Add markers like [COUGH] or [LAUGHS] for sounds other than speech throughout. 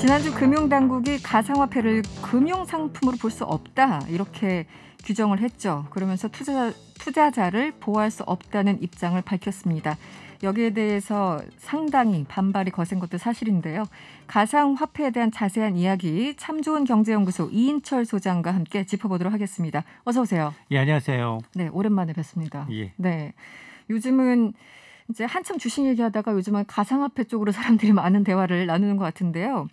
지난주 금융당국이 가상화폐를 금융상품으로 볼 수 없다 이렇게 규정을 했죠. 그러면서 투자, 투자자를 보호할 수 없다는 입장을 밝혔습니다. 여기에 대해서 상당히 반발이 거센 것도 사실인데요. 가상화폐에 대한 자세한 이야기 참 좋은 경제연구소 이인철 소장과 함께 짚어보도록 하겠습니다. 어서 오세요. 예, 안녕하세요. 네, 오랜만에 뵙습니다. 예. 네. 요즘은 이제 한참 주식 얘기하다가 요즘은 가상화폐 쪽으로 사람들이 많은 대화를 나누는 것 같은데요.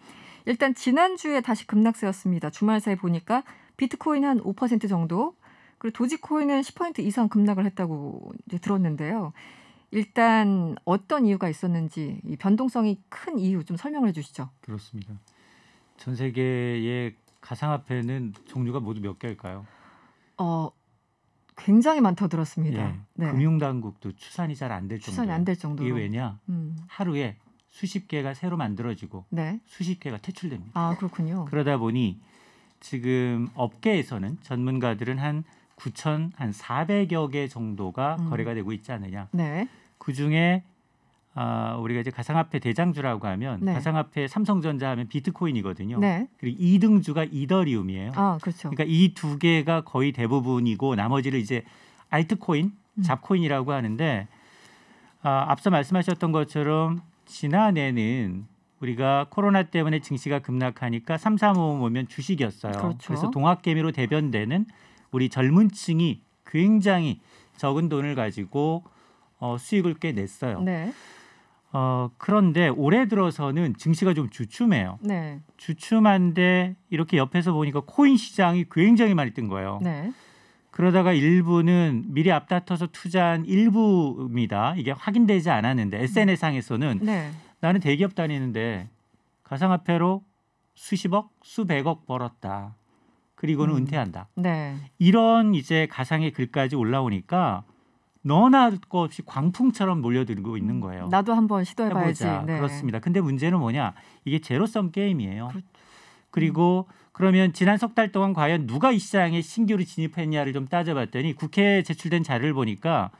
일단 지난주에 다시 급락세였습니다. 주말 사이 보니까 비트코인 한 5% 정도, 그리고 도지코인은 10% 이상 급락을 했다고 이제 들었는데요. 일단 어떤 이유가 있었는지 이 변동성이 큰 이유 좀 설명을 해주시죠. 그렇습니다. 전 세계의 가상화폐는 종류가 모두 몇 개일까요? 어 굉장히 많다 고 들었습니다. 예, 네. 금융당국도 추산이 잘 안 될 정도. 추산이 안될 정도. 이게 왜냐? 음. 하루에 수십 개가 새로 만들어지고 네. 수십 개가 퇴출됩니다. 아 그렇군요. 그러다 보니 지금 업계에서는 전문가들은 한 9천 한 400여 개 정도가 음. 거래가 되고 있지 않느냐. 네. 그 중에 아, 우리가 이제 가상화폐 대장주라고 하면 네. 가상화폐 삼성전자 하면 비트코인이거든요. 네. 그리고 2등주가 이더리움이에요. 아, 그렇죠. 그러니까 이 두 개가 거의 대부분이고 나머지를 이제 알트코인, 음. 잡코인이라고 하는데 아, 앞서 말씀하셨던 것처럼 지난해는 우리가 코로나 때문에 증시가 급락하니까 삼삼오오 오면 주식이었어요. 그렇죠. 그래서 동학개미로 대변되는 우리 젊은 층이 굉장히 적은 돈을 가지고 어, 수익을 꽤 냈어요. 네. 어, 그런데 올해 들어서는 증시가 좀 주춤해요. 네. 주춤한데 이렇게 옆에서 보니까 코인 시장이 굉장히 많이 뜬 거예요. 네. 그러다가 일부는 미리 앞다퉈서 투자한 일부입니다. 이게 확인되지 않았는데 SNS상에서는 네. 나는 대기업 다니는데 가상화폐로 수십억, 수백억 벌었다. 그리고는 음. 은퇴한다. 네. 이런 이제 가상의 글까지 올라오니까 너나 할 것 없이 광풍처럼 몰려들고 있는 거예요. 나도 한번 시도해봐야지. 네. 그렇습니다. 근데 문제는 뭐냐? 이게 제로섬 게임이에요. 그렇... 그리고 그러면 지난 석 달 동안 과연 누가 이 시장에 신규로 진입했냐를 좀 따져봤더니 국회에 제출된 자료를 보니까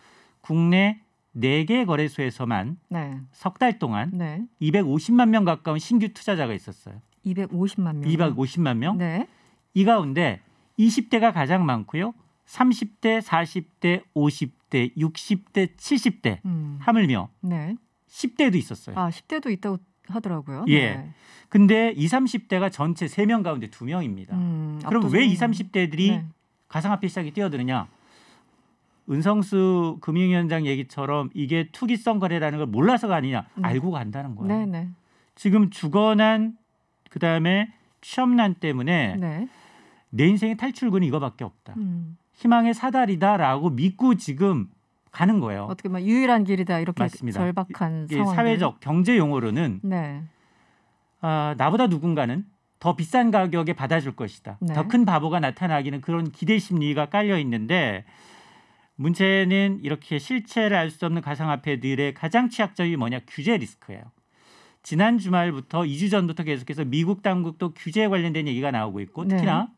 국내 네 개 거래소에서만 네. 석달 동안 네. 250만 명 가까운 신규 투자자가 있었어요. 250만 명. 250만 명. 네. 이 가운데 20대가 가장 많고요. 30대, 40대, 50대 50대, 60대, 70대 음. 하물며 네. 10대도 있었어요. 아, 10대도 있다고 하더라고요. 예. 네. 근데 2, 0 30대가 전체 3명 가운데 2명입니다. 음, 그럼 왜 2, 0 30대들이 네. 가상화폐 시장에 뛰어드느냐? 은성수 금융위원장 얘기처럼 이게 투기성 거래라는 걸 몰라서가 아니냐 음. 알고 간다는 거예요. 네네. 네. 지금 주거난 그다음에 취업난 때문에 네. 내 인생의 탈출구는 이거밖에 없다. 음. 희망의 사다리다라고 믿고 지금 가는 거예요. 어떻게 보면 유일한 길이다 이렇게 맞습니다. 절박한 상황. 사회적 경제 용어로는 네. 어, 나보다 누군가는 더 비싼 가격에 받아줄 것이다. 네. 더큰 바보가 나타나기는 그런 기대 심리가 깔려 있는데 문제는 이렇게 실체를 알 수 없는 가상화폐들의 가장 취약점이 뭐냐 규제 리스크예요. 지난 주말부터 2주 전부터 계속해서 미국 당국도 규제에 관련된 얘기가 나오고 있고 네. 특히나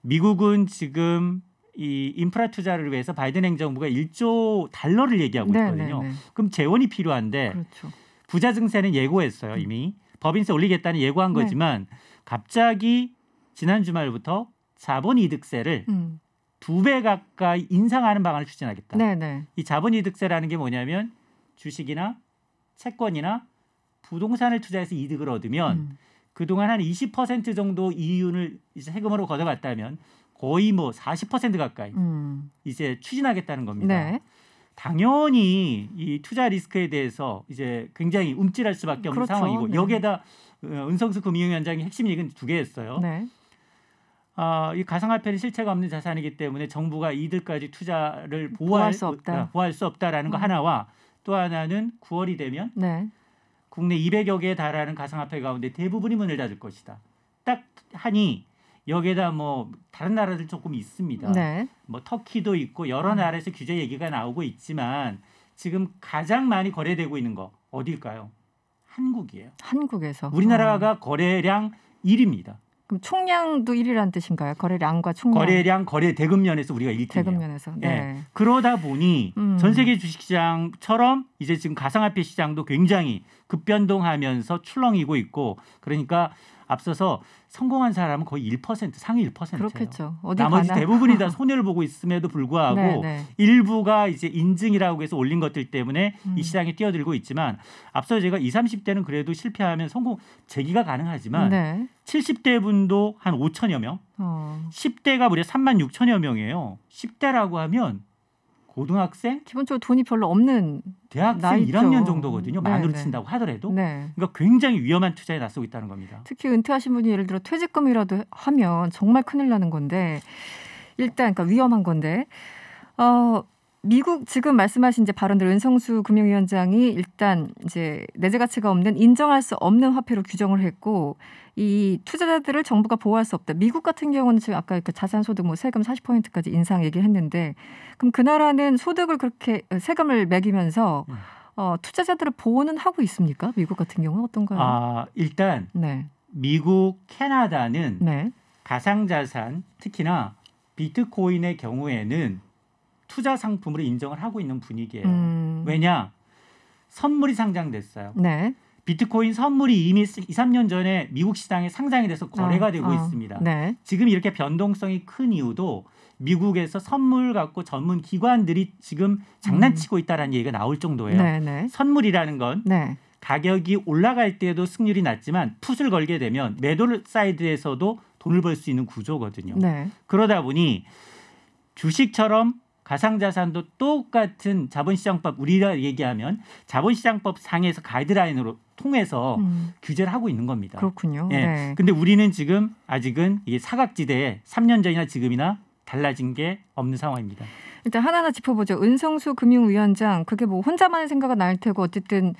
미국은 지금 이 인프라 투자를 위해서 바이든 행정부가 1조 달러를 얘기하고 네, 있거든요. 네네네. 네. 그럼 재원이 필요한데 그렇죠. 부자 증세는 예고했어요 이미 법인세 올리겠다는 예고한 네. 거지만 갑자기 지난 주말부터 자본이득세를 음. 두배 가까이 인상하는 방안을 추진하겠다. 네네. 네. 이 자본이득세라는 게 뭐냐면 주식이나 채권이나 부동산을 투자해서 이득을 얻으면 음. 그동안 한 20% 정도 이윤을 이제 세금으로 걷어갔다면 거의 뭐40% 가까이 음. 이제 추진하겠다는 겁니다. 네. 당연히 이 투자 리스크에 대해서 이제 굉장히 움찔할 수밖에 없는 그렇죠. 상황이고 네. 여기에다 어, 은성수 금융위원장이 핵심 얘기는 두개였어요 네. 아, 이 가상화폐는 실체가 없는 자산이기 때문에 정부가 이들까지 투자를 음, 보호할, 보호할 수 없다. 보호할 어, 수 없다라는 음. 거 하나와 또 하나는 9월이 되면 네. 국내 200여 개에 달하는 가상화폐 가운데 대부분이 문을 닫을 것이다. 딱 하니 여기에다 뭐 다른 나라들 조금 있습니다. 네. 뭐 터키도 있고 여러 음. 나라에서 규제 얘기가 나오고 있지만 지금 가장 많이 거래되고 있는 거 어딜까요? 한국이에요. 한국에서 우리나라가 어. 거래량 1위입니다. 그럼 총량도 1위란 뜻인가요? 거래량과 총량. 거래량, 거래 대금 면에서 우리가 1등이에요. 대금 면에서. 네. 예. 네. 그러다 보니 음. 전 세계 주식시장처럼 이제 지금 가상화폐 시장도 굉장히 급변동하면서 출렁이고 있고 그러니까 앞서서 성공한 사람은 거의 1% 상위 1%예요. 그렇겠죠. 어디 나머지 가나. 대부분이 다 [LAUGHS] 손해를 보고 있음에도 불구하고 네, 네. 일부가 이제 인증이라고 해서 올린 것들 때문에 음. 이 시장에 뛰어들고 있지만 앞서 제가 20, 30대는 그래도 실패하면 성공 재기가 가능하지만 네. 70대 분도 한 5천여 명, 어. 10대가 무려 3만 6천여 명이에요. 10대라고 하면 고등학생 기본적으로 돈이 별로 없는 대학생 나이죠. 1학년 정도거든요. 네, 만으로 네. 친다고 하더라도 네. 그러니까 굉장히 위험한 투자에 나서고 있다는 겁니다. 특히 은퇴하신 분이 예를 들어 퇴직금이라도 하면 정말 큰일 나는 건데 일단 그러니까 위험한 건데 어 미국 지금 말씀하신 이제 발언들 은성수 금융위원장이 일단 이제 내재 가치가 없는 인정할 수 없는 화폐로 규정을 했고 이 투자자들을 정부가 보호할 수 없다. 미국 같은 경우는 지금 아까 그 자산 소득 뭐 세금 40%까지 인상 얘기했는데 그럼 그 나라는 소득을 그렇게 어, 세금을 매기면서 어, 투자자들을 보호는 하고 있습니까? 미국 같은 경우는 어떤가요? 아 일단 네. 미국, 캐나다는 네. 가상자산 특히나 비트코인의 경우에는 투자 상품으로 인정을 하고 있는 분위기예요. 음. 왜냐? 선물이 상장됐어요. 네. 비트코인 선물이 이미 2, 3년 전에 미국 시장에 상장이 돼서 아, 거래가 어, 되고 어, 있습니다. 네. 지금 이렇게 변동성이 큰 이유도 미국에서 선물 갖고 전문 기관들이 지금 장난치고 음. 있다라는 음. 얘기가 나올 정도예요. 네, 네. 선물이라는 건 네. 가격이 올라갈 때도 승률이 낮지만 풋을 걸게 되면 매도 사이드에서도 돈을 벌 수 있는 구조거든요. 네. 그러다 보니 주식처럼 가상자산도 똑같은 자본시장법 우리가 얘기하면 자본시장법 상에서 가이드라인으로 통해서 음. 규제를 하고 있는 겁니다. 그렇군요. 예. 네. 근데 우리는 지금 아직은 이게 사각지대에 3년 전이나 지금이나 달라진 게 없는 상황입니다. 일단 하나하나 짚어보죠. 은성수 금융위원장 그게 뭐 혼자만의 생각은 날 테고 어쨌든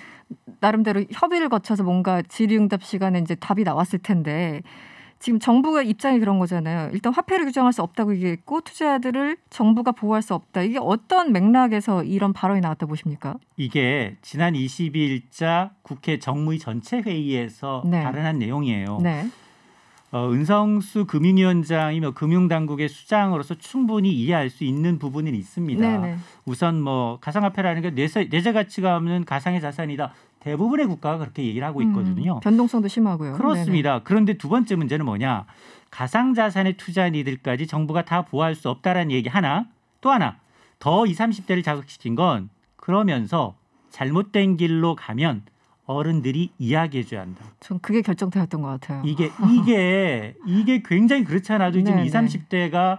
나름대로 협의를 거쳐서 뭔가 질의응답 시간에 이제 답이 나왔을 텐데 지금 정부가 입장이 그런 거잖아요. 일단 화폐를 규정할 수 없다고 얘기했고 투자자들을 정부가 보호할 수 없다. 이게 어떤 맥락에서 이런 발언이 나왔다 보십니까? 이게 지난 22일자 국회 정무위 전체 회의에서 네. 발언한 내용이에요. 네. 어, 은성수 금융위원장이며 뭐 금융당국의 수장으로서 충분히 이해할 수 있는 부분은 있습니다. 네네. 네. 우선 뭐 가상화폐라는 게 내세, 내재 가치가 없는 가상의 자산이다. 대부분의 국가가 그렇게 얘기를 하고 음, 있거든요. 음, 변동성도 심하고요. 그렇습니다. 네네. 그런데 두 번째 문제는 뭐냐? 가상 자산에 투자한 이들까지 정부가 다 보호할 수 없다라는 얘기 하나, 또 하나 더 20, 30대를 자극시킨 건 그러면서 잘못된 길로 가면 어른들이 이야기해 줘야 한다. 전 그게 결정타였던 것 같아요. 이게 [LAUGHS] 이게 이게 굉장히 그렇잖아도 지금 2 30대가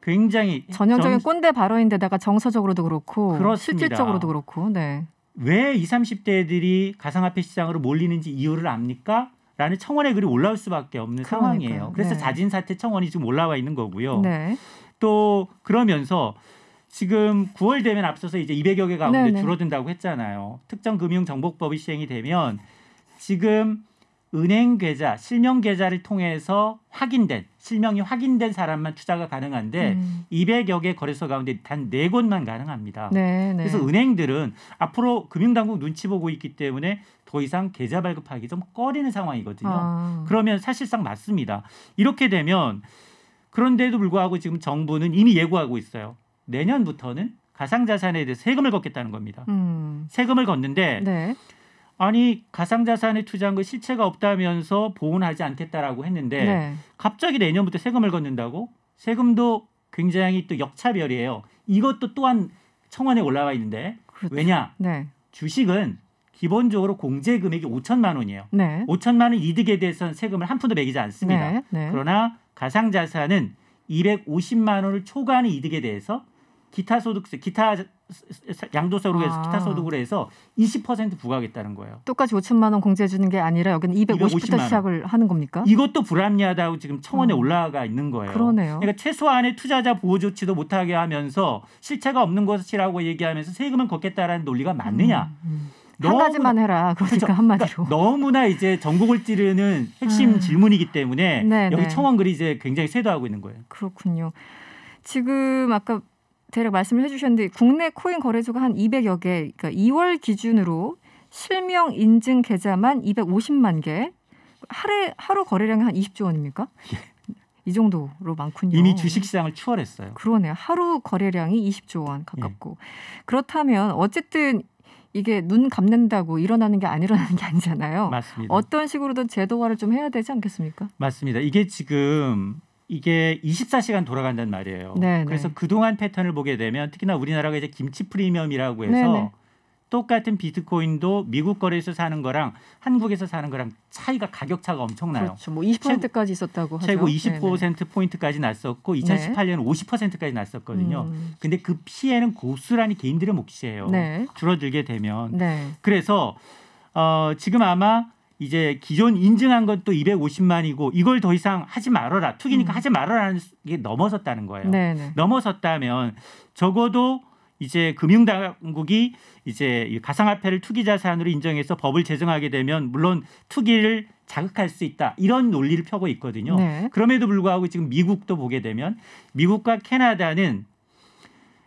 굉장히 전형적인 정... 꼰대 발언인데다가 정서적으로도 그렇고 그렇습니다. 실질적으로도 그렇고 네. 왜 20, 30대들이 가상화폐 시장으로 몰리는지 이유를 압니까? 라는 청원의 글이 올라올 수밖에 없는 그러니까 상황이에요. 그래서 네. 자진사퇴 청원이 지금 올라와 있는 거고요. 네. 또 그러면서 지금 9월 되면 앞서서 이제 200여 개 가운데 네네. 줄어든다고 했잖아요. 특정 금융 정보법이 시행이 되면 지금 은행 계좌, 실명 계좌를 통해서 확인된 실명이 확인된 사람만 투자가 가능한데 음. 200여 개 거래소 가운데 단 네 곳만 가능합니다. 네, 네. 그래서 은행들은 앞으로 금융당국 눈치 보고 있기 때문에 더 이상 계좌 발급하기 좀 꺼리는 상황이거든요. 아. 그러면 사실상 맞습니다. 이렇게 되면 그런데도 불구하고 지금 정부는 이미 예고하고 있어요. 내년부터는 가상자산에 대해 서 세금을 걷겠다는 겁니다. 음. 세금을 걷는데 네. 아니 가상자산에 투자한 거 실체가 없다면서 보온하지 않겠다라고 했는데 네. 갑자기 내년부터 세금을 걷는다고 세금도 굉장히 또 역차별이에요. 이것도 또한 청원에 올라와 있는데 그렇죠. 왜냐 네. 주식은 기본적으로 공제 금액이 5천만 원이에요. 네. 5천만 원 이득에 대해서는 세금을 한 푼도 매기지 않습니다. 네. 네. 그러나 가상자산은 250만 원을 초과하는 이득에 대해서 기타 소득세, 기타 양도세로 해서 아. 기타 소득으로 해서 20% 부과하겠다는 거예요. 똑같이 5천만 원 공제해 주는 게 아니라 여기는 250부터 시작을 하는 겁니까? 이것도 불합리하다고 지금 청원에 어. 올라가 있는 거예요. 그러네요. 그러니까 최소한의 투자자 보호 조치도 못하게 하면서 실체가 없는 것이라고 얘기하면서 세금은 걷겠다라는 논리가 맞느냐? 음, 음. 너무 가지만 해라. 그러니까 그렇죠. 그러니까 한마디로. 그러니까 너무나 이제 전국을 찌르는 핵심 아. 질문이기 때문에 네 여기 네. 청원글이 이제 굉장히 쇄도하고 있는 거예요. 그렇군요. 지금 아까 대략 말씀을 해주셨는데 국내 코인 거래소가 한 200여 개, 그러니까 2월 기준으로 실명 인증 계좌만 250만 개, 하루 하루 거래량이 한 20조 원입니까? 예. 이 정도로 많군요. 이미 주식시장을 추월했어요. 그러네요. 하루 거래량이 20조 원 가깝고 예. 그렇다면 어쨌든 이게 눈 감는다고 일어나는 게 안 일어나는 게 아니잖아요. 맞습니다. 어떤 식으로든 제도화를 좀 해야 되지 않겠습니까? 맞습니다. 이게 지금 이게 24시간 돌아간단 말이에요. 네, 네 그래서 그동안 패턴을 보게 되면 특히나 우리나라가 이제 김치 프리미엄이라고 네, 해서 네네. 똑같은 비트코인도 미국 거래소 사는 거랑 한국에서 사는 거랑 차이가 가격 차가 엄청나요. 그렇죠. 뭐 20%까지 있었다고 하죠. 최고 20% 포인트까지 났었고 2018년 50%까지 났었거든요. 음. 근데 그 피해는 고스란히 개인들의 몫이에요. 네. 줄어들게 되면. 네. 그래서 어 지금 아마 이제 기존 인증한 건 또 250만이고 이걸 더 이상 하지 말아라 투기니까 음. 하지 말아라는 게 넘어섰다는 거예요. 네네. 네. 넘어섰다면 적어도 이제 금융당국이 이제 가상화폐를 투기자산으로 인정해서 법을 제정하게 되면 물론 투기를 자극할 수 있다 이런 논리를 펴고 있거든요. 네. 그럼에도 불구하고 지금 미국도 보게 되면 미국과 캐나다는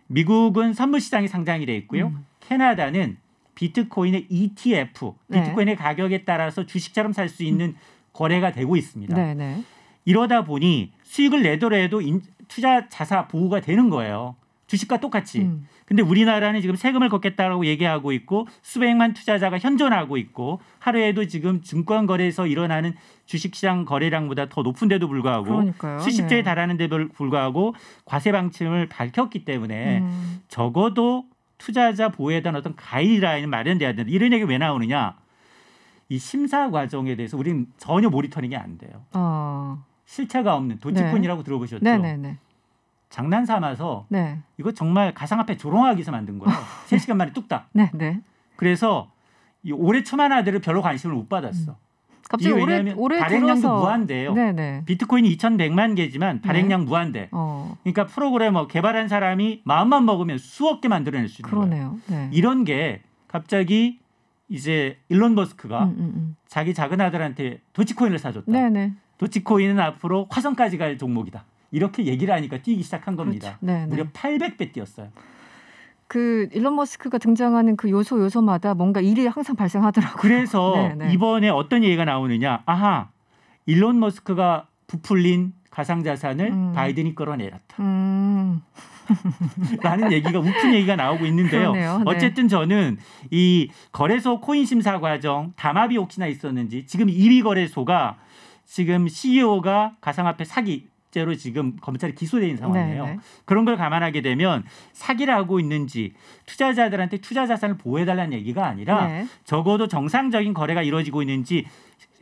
미국은 선물시장이 상장이 돼 있고요. 음. 캐나다는 비트코인의 ETF, 네. 비트코인의 가격에 따라서 주식처럼 살 수 있는 거래가 되고 있습니다. 네네. 네. 이러다 보니 수익을 내더라도 인, 투자 자사 보호가 되는 거예요. 주식과 똑같이. 음. 근데 우리나라는 지금 세금을 걷겠다라고 얘기하고 있고 수백만 투자자가 현존하고 있고 하루에도 지금 증권 거래에서 일어나는 주식시장 거래량보다 더 높은데도 불구하고 그러니까요. 수십 조에 네. 달하는데도 불구하고 과세 방침을 밝혔기 때문에 음. 적어도 투자자 보호에 대한 어떤 가이드라인이 마련돼야 된다. 이런 얘기 왜 나오느냐? 이 심사 과정에 대해서 우리는 전혀 모니터링이 안 돼요. 어. 실체가 없는 도치꾼이라고 네. 들어보셨죠? 네네네. 장난 삼아서 네. 이거 정말 가상화폐 조롱하기 위해서 만든 거예요. 3시간 어. 만에 뚝딱. [LAUGHS] 네, 네. 그래서 이 올해 초만 하더라도 별로 관심을 못 받았어. 음. 갑자기 올해 왜냐하면 올해 발행량도 들어서... 무한대요. 네네. 비트코인이 2,100만 개지만 네. 발행량 네. 무한대. 어. 그러니까 프로그래머 개발한 사람이 마음만 먹으면 수억 개 만들어낼 수 있는 그러네요. 거예요. 네. 이런 게 갑자기 이제 일론 머스크가 음, 음, 음. 자기 작은 아들한테 도치코인을 사줬다. 네네. 도치코인은 앞으로 화성까지 갈 종목이다. 이렇게 얘기를 하니까 뛰기 시작한 겁니다. 그렇죠. 무려 800배 뛰었어요. 그 일론 머스크가 등장하는 그 요소 요소마다 뭔가 일이 항상 발생하더라고요. 그래서 네네. [LAUGHS] 네. 이번에 어떤 얘기가 나오느냐? 아하, 일론 머스크가 부풀린 가상 자산을 음. 바이든이 끌어내렸다. 음. [LAUGHS] 라는 얘기가 웃픈 얘기가 나오고 있는데요. 그러네요. 네. 어쨌든 네. 저는 이 거래소 코인 심사 과정 담합이 혹시나 있었는지 지금 1위 거래소가 지금 CEO가 가상화폐 사기 실제로 지금 검찰이 기소된 상황이에요. 네네. 네. 그런 걸 감안하게 되면 사기를 하고 있는지 투자자들한테 투자 자산을 보호해달라는 얘기가 아니라 네. 적어도 정상적인 거래가 이루어지고 있는지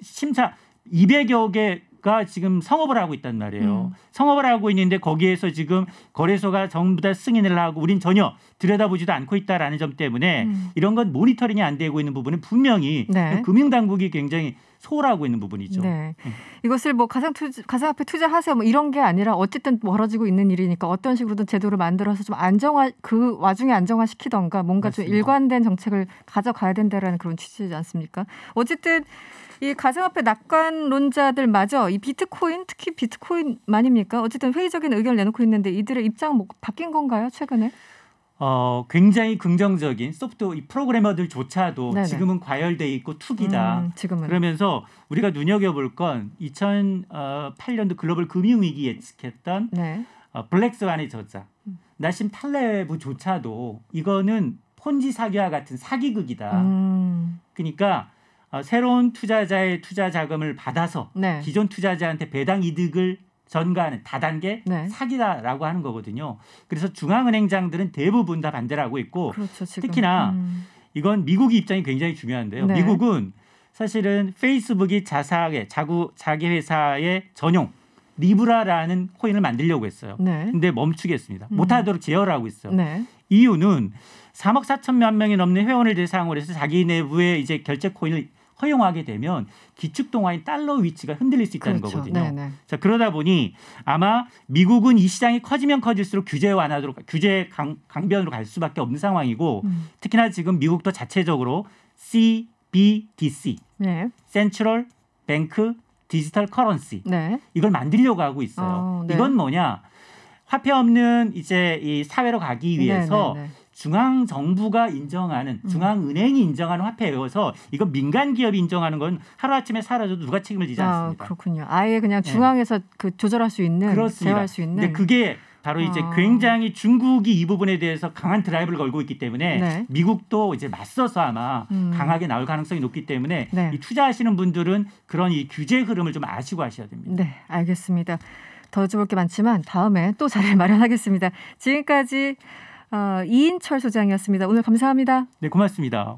심사 200여 개가 지금 성업을 하고 있단 말이에요. 음. 성업을 하고 있는데 거기에서 지금 거래소가 전부 다 승인을 하고 우린 전혀 들여다보지도 않고 있다라는 점 때문에 음. 이런 건 모니터링이 안 되고 있는 부분은 분명히 네. 금융당국이 굉장히 소홀하고 있는 부분이죠. 네. 음. 이것을 뭐 가상 투자, 가상화폐 투자하세요 뭐 이런 게 아니라 어쨌든 벌어지고 있는 일이니까 어떤 식으로든 제도를 만들어서 좀 안정화 그 와중에 안정화 시키던가 뭔가 맞습니다. 좀 일관된 정책을 가져가야 된다라는 그런 취지지 않습니까? 어쨌든 이 가상화폐 낙관론자들마저 이 비트코인 특히 비트코인 만입니까? 어쨌든 회의적인 의견을 내놓고 있는데 이들의 입장 뭐 바뀐 건가요 최근에? 어, 굉장히 긍정적인 소프트 이 프로그래머들조차도 네네. 지금은 과열돼 있고 투기다. 음, 지금은. 그러면서 우리가 눈여겨볼 건 2008년도 글로벌 금융위기 예측했던 네. 어, 블랙스완의 저자 음. 나심 탈레브조차도 이거는 폰지 사기와 같은 사기극이다. 음. 그러니까 어, 새로운 투자자의 투자 자금을 받아서 네. 기존 투자자한테 배당 이득을 전가하는 다단계 네. 사기다라고 하는 거거든요. 그래서 중앙은행장들은 대부분 다 반대를 하고 있고 그렇죠, 특히나 음. 이건 미국의 입장이 굉장히 중요한데요. 네. 미국은 사실은 페이스북이 자사의 자구 자기 회사의 전용 리브라라는 코인을 만들려고 했어요. 네. 근데 멈추겠습니다. 음. 못하도록 제어를 하고 있어요. 네. 이유는 3억 4천만 명이 넘는 회원을 대상으로 해서 자기 내부의 이제 결제 코인을 허용하게 되면 기축 동화인 달러 위치가 흔들릴 수 있다는 그렇죠. 거거든요. 네네. 자 그러다 보니 아마 미국은 이 시장이 커지면 커질수록 규제 완화로 규제 강, 강변으로 갈 수밖에 없는 상황이고 음. 특히나 지금 미국도 자체적으로 CBDC, 네. Central Bank 디지털 커런시 네. 이걸 만들려고 하고 있어요. 어, 네. 이건 뭐냐? 화폐 없는 이제 이 사회로 가기 위해서 네네네. 네, 네. 중앙 정부가 인정하는 음. 중앙 은행이 인정하는 화폐여서 이거 민간 기업이 인정하는 건 하루 아침에 사라져도 누가 책임을 지지 않습니다. 아, 그렇군요. 아예 그냥 네. 중앙에서 네. 그 조절할 수 있는 그렇습니다. 제어할 수 있는. 그게 바로 이제 아. 굉장히 중국이 이 부분에 대해서 강한 드라이브를 걸고 있기 때문에 네. 미국도 이제 맞서서 아마 음. 강하게 나올 가능성이 높기 때문에 네. 이 투자하시는 분들은 그런 이 규제 흐름을 좀 아시고 하셔야 됩니다. 네, 알겠습니다. 더 여쭤볼 게 많지만 다음에 또 자리를 [LAUGHS] 마련하겠습니다. 지금까지 어, 이인철 소장이었습니다. 오늘 감사합니다. 네, 고맙습니다.